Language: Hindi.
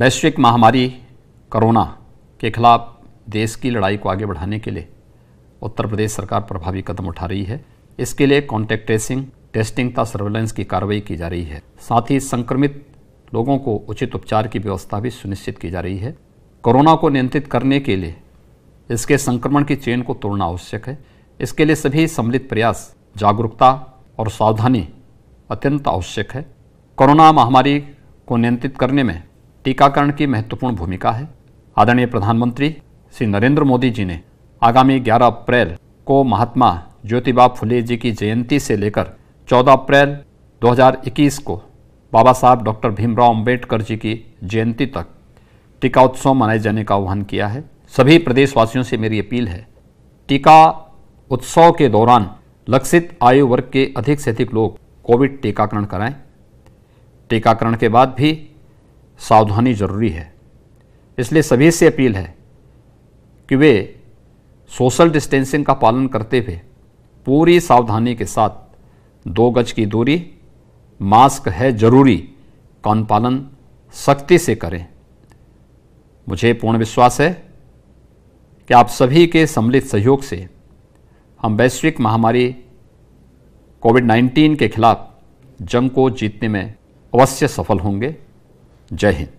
वैश्विक महामारी कोरोना के खिलाफ देश की लड़ाई को आगे बढ़ाने के लिए उत्तर प्रदेश सरकार प्रभावी कदम उठा रही है इसके लिए कॉन्टैक्ट ट्रेसिंग टेस्टिंग तथा सर्वेलेंस की कार्रवाई की जा रही है साथ ही संक्रमित लोगों को उचित उपचार की व्यवस्था भी सुनिश्चित की जा रही है कोरोना को नियंत्रित करने के लिए इसके संक्रमण की चेन को तोड़ना आवश्यक है इसके लिए सभी सम्मिलित प्रयास जागरूकता और सावधानी अत्यंत आवश्यक है कोरोना महामारी को नियंत्रित करने में टीकाकरण की महत्वपूर्ण भूमिका है आदरणीय प्रधानमंत्री श्री नरेंद्र मोदी जी ने आगामी 11 अप्रैल को महात्मा ज्योतिबा फुले जी की जयंती से लेकर 14 अप्रैल 2021 को बाबा साहब डॉक्टर भीमराव अंबेडकर जी की जयंती तक टीका उत्सव मनाए जाने का आह्वान किया है सभी प्रदेशवासियों से मेरी अपील है टीका उत्सव के दौरान लक्षित आयु वर्ग के अधिक से अधिक लोग कोविड टीकाकरण कराएं टीकाकरण के बाद भी सावधानी जरूरी है इसलिए सभी से अपील है कि वे सोशल डिस्टेंसिंग का पालन करते हुए पूरी सावधानी के साथ दो गज की दूरी मास्क है जरूरी का अनुपालन सख्ती से करें मुझे पूर्ण विश्वास है कि आप सभी के सम्मिलित सहयोग से हम वैश्विक महामारी कोविड 19 के खिलाफ जंग को जीतने में अवश्य सफल होंगे جاي